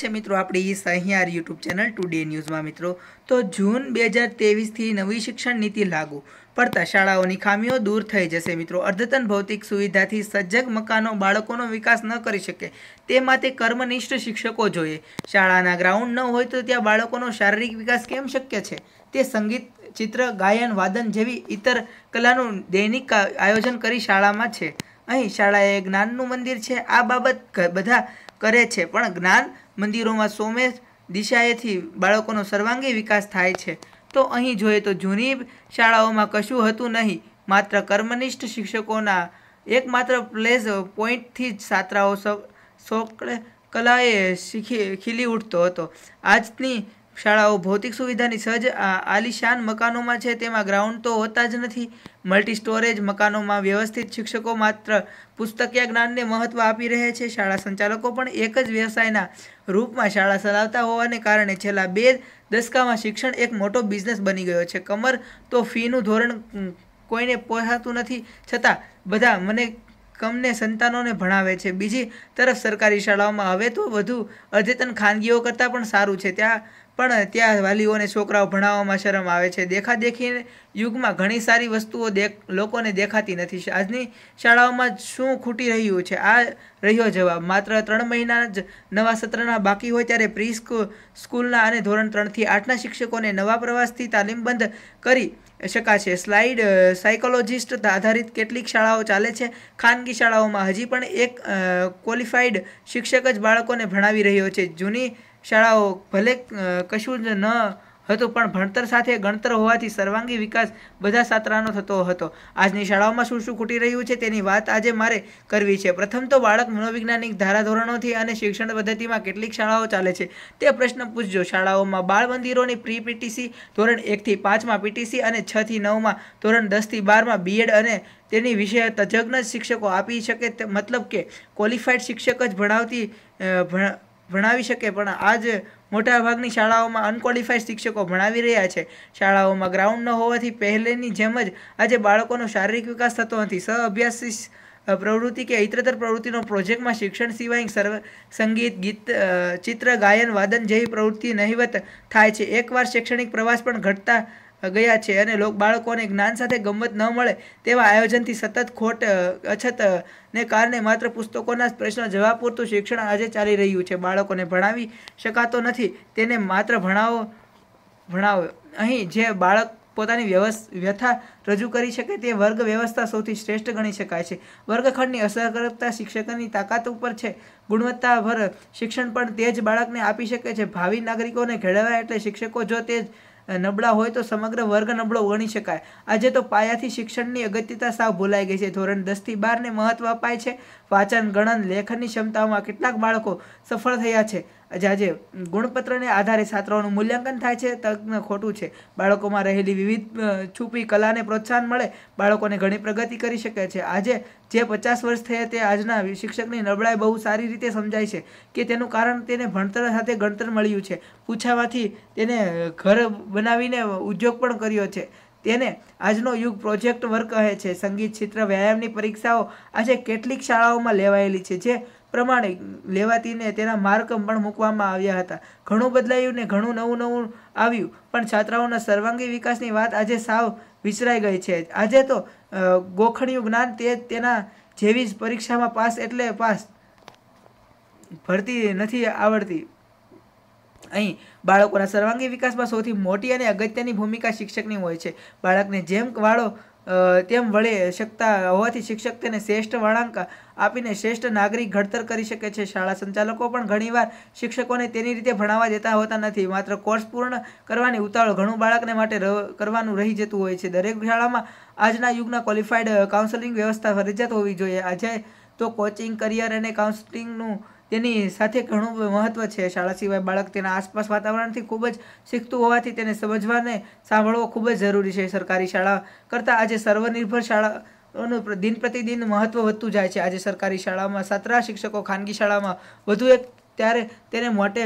છે મિત્રો આપણી સહિયાર યુટ્યુબ ચેનલ ડે ન્યૂઝમાં મિત્રો તો જૂન બે હજાર તેવીસથી નવી શિક્ષણ નીતિ લાગુ પડતા શાળાઓની ખામીઓ દૂર થઈ જશે મિત્રો અર્ધતન ભૌતિક સુવિધાથી સજ્જગ મકાનો બાળકોનો વિકાસ ન કરી શકે તે માટે કર્મનિષ્ઠ શિક્ષકો જોઈએ શાળાના ગ્રાઉન્ડ ન હોય તો ત્યાં બાળકોનો શારીરિક વિકાસ કેમ શક્ય છે તે સંગીત ચિત્ર ગાયન વાદન જેવી ઇતર કલાનું દૈનિક આયોજન કરી શાળામાં છે અહીં શાળાએ જ્ઞાનનું મંદિર છે આ બાબત બધા કરે છે પણ જ્ઞાન મંદિરોમાં સોમે દિશાએથી બાળકોનો સર્વાંગી વિકાસ થાય છે તો અહીં જોઈએ તો જૂની શાળાઓમાં કશું હતું નહીં માત્ર કર્મનિષ્ઠ શિક્ષકોના એકમાત્ર પ્લેસ પોઈન્ટથી જ છાત્રાઓ સોકળે કલાએ શીખી ખીલી ઉઠતો હતો આજની શાળાઓ ભૌતિક સુવિધાની સજ્જ આલિશાન મકાનોમાં છે તેમાં ગ્રાઉન્ડ તો હોતા જ નથી મલ્ટી સ્ટોરેજ મકાનોમાં વ્યવસ્થિત શિક્ષકો માત્ર પુસ્તકીય જ્ઞાનને મહત્ત્વ આપી રહ્યા છે શાળા સંચાલકો પણ એક જ વ્યવસાયના રૂપમાં શાળા ચલાવતા હોવાને કારણે છેલ્લા બે દશકામાં શિક્ષણ એક મોટો બિઝનેસ બની ગયો છે કમર તો ફીનું ધોરણ કોઈને પોસાતું નથી છતાં બધા મને કમને સંતાનોને ભણાવે છે બીજી તરફ સરકારી શાળાઓમાં હવે તો વધુ અદ્યતન ખાનગીઓ કરતાં પણ સારું છે ત્યાં પણ ત્યાં વાલીઓને છોકરાઓ ભણાવવામાં શરમ આવે છે દેખાદેખી યુગમાં ઘણી સારી વસ્તુઓ દેખ લોકોને દેખાતી નથી આજની શાળાઓમાં શું ખૂટી રહ્યું છે આ રહ્યો જવાબ માત્ર ત્રણ મહિના જ નવા સત્રના બાકી હોય ત્યારે પ્રી સ્કૂલના અને ધોરણ ત્રણથી આઠના શિક્ષકોને નવા પ્રવાસથી તાલીમબંધ કરી શકાશે સ્લાઇડ સાયકોલોજિસ્ટ આધારિત કેટલીક શાળાઓ ચાલે છે ખાનગી શાળાઓમાં હજી પણ એક ક્વોલિફાઈડ શિક્ષક જ બાળકોને ભણાવી રહ્યો છે જૂની શાળાઓ ભલે કશું જ ન હતું પણ ભણતર સાથે ગણતર હોવાથી સર્વાંગી વિકાસ બધા સાત્રાનો થતો હતો આજની શાળાઓમાં શું શું ખૂટી રહ્યું છે તેની વાત આજે મારે કરવી છે પ્રથમ તો બાળક મનોવૈજ્ઞાનિક ધારાધોરણોથી અને શિક્ષણ પદ્ધતિમાં કેટલીક શાળાઓ ચાલે છે તે પ્રશ્ન પૂછજો શાળાઓમાં બાળ મંદિરોની પ્રી પીટીસી ધોરણ એકથી પાંચમાં પીટીસી અને છથી નવમાં ધોરણ દસથી બારમાં બીએડ અને તેની વિષય તજજ્ઞ શિક્ષકો આપી શકે મતલબ કે ક્વોલિફાઈડ શિક્ષક જ ભણાવતી ભણાવી શકે પણ આજ મોટાભાગની શાળાઓમાં અનક્વોલિફાઈડ શિક્ષકો ભણાવી રહ્યા છે શાળાઓમાં ગ્રાઉન્ડ ન હોવાથી પહેલેની જેમ જ આજે બાળકોનો શારીરિક વિકાસ થતો નથી સહઅભ્યાસી પ્રવૃત્તિ કે ઇતરતર પ્રવૃત્તિનો પ્રોજેક્ટમાં શિક્ષણ સિવાય સર્વ સંગીત ગીત ચિત્ર ગાયન વાદન જેવી પ્રવૃત્તિ નહીવત થાય છે એકવાર શૈક્ષણિક પ્રવાસ પણ ઘટતા ગયા છે અને લોક બાળકોને જ્ઞાન સાથે ગમત ન મળે તેવા આયોજનથી સતત ખોટ અછતને કારણે માત્ર પુસ્તકોના જ પ્રશ્નો જવા પૂરતું શિક્ષણ આજે ચાલી રહ્યું છે બાળકોને ભણાવી શકાતો નથી તેને માત્ર ભણાવો ભણાવો અહીં જે બાળક પોતાની વ્યથા રજૂ કરી શકે તે વર્ગ વ્યવસ્થા સૌથી શ્રેષ્ઠ ગણી શકાય છે વર્ગખંડની અસરકારકતા શિક્ષકની તાકાત ઉપર છે ગુણવત્તાભર શિક્ષણ પણ તે જ બાળકને આપી શકે છે ભાવિ નાગરિકોને ઘેડવા એટલે શિક્ષકો જો તે જ નબળા હોય તો સમગ્ર વર્ગ નબળો ગણી શકાય આજે તો પાયાથી શિક્ષણની અગત્યતા સાવ ભૂલાઈ ગઈ છે ધોરણ દસથી બારને મહત્ત્વ અપાય છે વાંચન ગણન લેખનની ક્ષમતાઓમાં કેટલાક બાળકો સફળ થયા છે જાજે ગુણપત્રને આધારે છાત્રોનું મૂલ્યાંકન થાય છે તદ્ન ખોટું છે બાળકોમાં રહેલી વિવિધ છુપી કલાને પ્રોત્સાહન મળે બાળકોને ઘણી પ્રગતિ કરી શકે છે આજે જે પચાસ વર્ષ થયા તે આજના શિક્ષકની નબળાઈ બહુ સારી રીતે સમજાય છે કે તેનું કારણ તેને ભણતર સાથે ગણતર મળ્યું છે પૂછાવાથી તેને ઘર બનાવીને ઉદ્યોગ પણ કર્યો છે તેને આજનો યુગ પ્રોજેક્ટ વર્ક કહે છે સંગીત ચિત્ર વ્યાયામની પરીક્ષાઓ આજે કેટલીક શાળાઓમાં લેવાયેલી છે જે પ્રમાણે લેવાતીને તેના માર્કમ પણ મૂકવામાં આવ્યા હતા ઘણું બદલાયું ને ઘણું નવું નવું આવ્યું પણ છાત્રાઓના સર્વાંગી વિકાસની વાત આજે સાવ વિસરાઈ ગઈ છે આજે તો ગોખણિયું જ્ઞાન તે તેના જેવી જ પરીક્ષામાં પાસ એટલે પાસ ભરતી નથી આવડતી અહીં બાળકોના સર્વાંગી વિકાસમાં સૌથી મોટી અને અગત્યની ભૂમિકા શિક્ષકની હોય છે બાળકને જેમ વાળો તેમ વળે શકતા હોવાથી શિક્ષક તેને શ્રેષ્ઠ વળાંક આપીને શ્રેષ્ઠ નાગરિક ઘડતર કરી શકે છે શાળા સંચાલકો પણ ઘણીવાર શિક્ષકોને તેની રીતે ભણાવવા દેતા હોતા નથી માત્ર કોર્સ પૂર્ણ કરવાની ઉતાવળ ઘણું બાળકને માટે કરવાનું રહી જતું હોય છે દરેક શાળામાં આજના યુગના ક્વોલિફાઈડ કાઉન્સેલિંગ વ્યવસ્થા ફરજિયાત હોવી જોઈએ આજે તો કોચિંગ કરિયર અને કાઉન્સેલિંગનું તેની સાથે ઘણું મહત્ત્વ છે શાળા સિવાય બાળક તેના આસપાસ વાતાવરણથી ખૂબ જ શીખતું હોવાથી તેને સમજવાને સાંભળવો ખૂબ જ જરૂરી છે સરકારી શાળા કરતાં આજે સર્વનિર્ભર શાળાઓનું દિન પ્રતિદિન મહત્ત્વ વધતું જાય છે આજે સરકારી શાળામાં સાતરા શિક્ષકો ખાનગી શાળામાં વધુ એક ત્યારે તેને માટે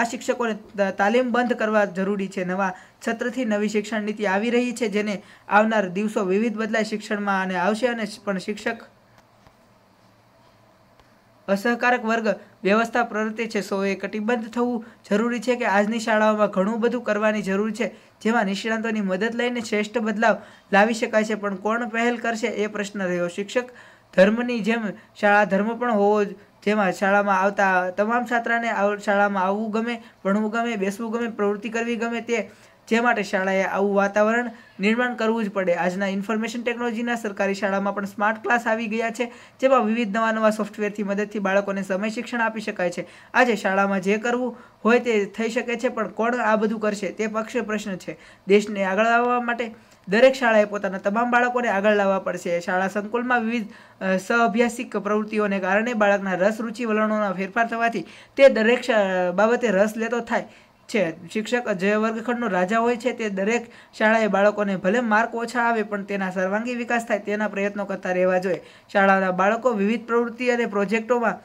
આ શિક્ષકોને તાલીમ બંધ કરવા જરૂરી છે નવા છત્રથી નવી શિક્ષણ નીતિ આવી રહી છે જેને આવનાર દિવસો વિવિધ બદલાય શિક્ષણમાં અને આવશે અને પણ શિક્ષક અસહકારક વર્ગ વ્યવસ્થા પ્રવર્તે છે સૌએ કટિબદ્ધ થવું જરૂરી છે કે આજની શાળાઓમાં ઘણું બધું કરવાની જરૂર છે જેમાં નિષ્ણાંતોની મદદ લઈને શ્રેષ્ઠ બદલાવ લાવી શકાય છે પણ કોણ પહેલ કરશે એ પ્રશ્ન રહ્યો શિક્ષક ધર્મની જેમ શાળા ધર્મ પણ હોવો જેમાં શાળામાં આવતા તમામ છાત્રાને શાળામાં આવવું ગમે ભણવું ગમે બેસવું ગમે પ્રવૃત્તિ કરવી ગમે તે જે માટે શાળાએ આવું વાતાવરણ નિર્માણ કરવું જ પડે આજના ઇન્ફોર્મેશન ટેકનોલોજીના સરકારી શાળામાં પણ સ્માર્ટ ક્લાસ આવી ગયા છે જેમાં વિવિધ નવા નવા સોફ્ટવેરથી મદદથી બાળકોને સમય શિક્ષણ આપી શકાય છે આજે શાળામાં જે કરવું હોય તે થઈ શકે છે પણ કોણ આ બધું કરશે તે પક્ષે પ્રશ્ન છે દેશને આગળ લાવવા માટે દરેક શાળાએ પોતાના તમામ બાળકોને આગળ લાવવા પડશે શાળા સંકુલમાં વિવિધ સહઅભ્યાસિક પ્રવૃત્તિઓને કારણે બાળકના રસ રુચિ વલણોના ફેરફાર થવાથી તે દરેક બાબતે રસ લેતો થાય છે શિક્ષક જે વર્ગખંડનો રાજા હોય છે તે દરેક શાળાએ બાળકોને ભલે માર્ક ઓછા આવે પણ તેના સર્વાંગી વિકાસ થાય તેના પ્રયત્નો કરતા રહેવા જોઈએ શાળાના બાળકો વિવિધ પ્રવૃત્તિ અને પ્રોજેક્ટોમાં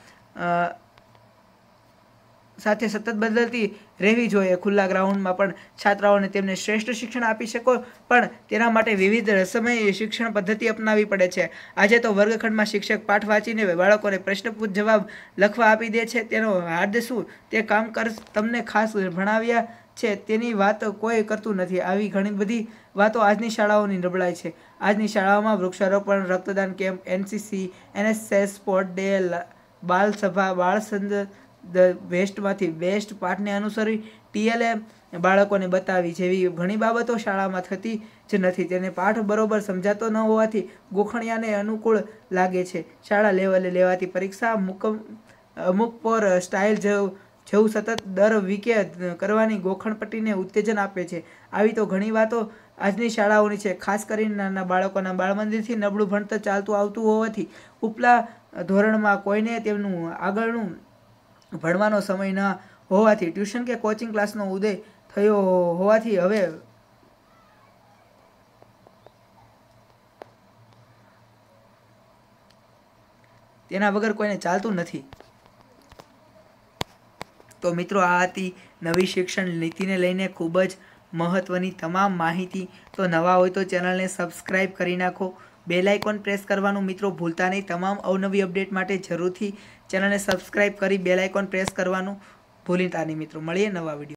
સાથે સતત બદલતી રહેવી જોઈએ ખુલ્લા ગ્રાઉન્ડમાં પણ છાત્રાઓને તેમને શ્રેષ્ઠ શિક્ષણ આપી શકો પણ તેના માટે વિવિધ રસમય શિક્ષણ પદ્ધતિ અપનાવી પડે છે આજે તો વર્ગખંડમાં શિક્ષક પાઠ વાંચીને બાળકોને પ્રશ્નપૂછ જવાબ લખવા આપી દે છે તેનો હાર્દ શું તે કામ કર તમને ખાસ ભણાવ્યા છે તેની વાત કોઈ કરતું નથી આવી ઘણી બધી વાતો આજની શાળાઓની નબળાઈ છે આજની શાળાઓમાં વૃક્ષારોપણ રક્તદાન camp NCC NSS sport day બાલ સભા બાળ ધ વેસ્ટમાંથી બેસ્ટ પાઠને અનુસરી ટીએલએ બાળકોને બતાવી જેવી ઘણી બાબતો શાળામાં થતી જ નથી તેને પાઠ બરોબર સમજાતો ન હોવાથી ગોખણિયાને અનુકૂળ લાગે છે શાળા લેવલે લેવાતી પરીક્ષા મુક અમુક પર સ્ટાઇલ જેવું જેવું સતત દર વીકે કરવાની ગોખણપટ્ટીને ઉત્તેજન આપે છે આવી તો ઘણી વાતો આજની શાળાઓની છે ખાસ કરીને નાના બાળકોના બાળમંદિરથી નબળું ભણતર ચાલતું આવતું હોવાથી ઉપલા ધોરણમાં કોઈને તેમનું આગળનું ભણવાનો સમય ન હોવાથી ટ્યુશન કે કોચિંગ ક્લાસનો ઉદય થયો હોવાથી હવે તેના વગર કોઈને ચાલતું નથી તો મિત્રો આ હતી નવી શિક્ષણ નીતિને લઈને ખૂબ જ મહત્વની તમામ માહિતી તો નવા હોય તો ચેનલને સબસ્ક્રાઈબ કરી નાખો બેલ આઇકોન પ્રેસ કરવાનું મિત્રો ભૂલતા નહીં તમામ અવનવી અપડેટ માટે જરૂરથી ચેનલને સબસ્ક્રાઈબ કરી બેલાઇકોન પ્રેસ કરવાનું ભૂલી તાની મિત્રો મળીએ નવા વિડીયો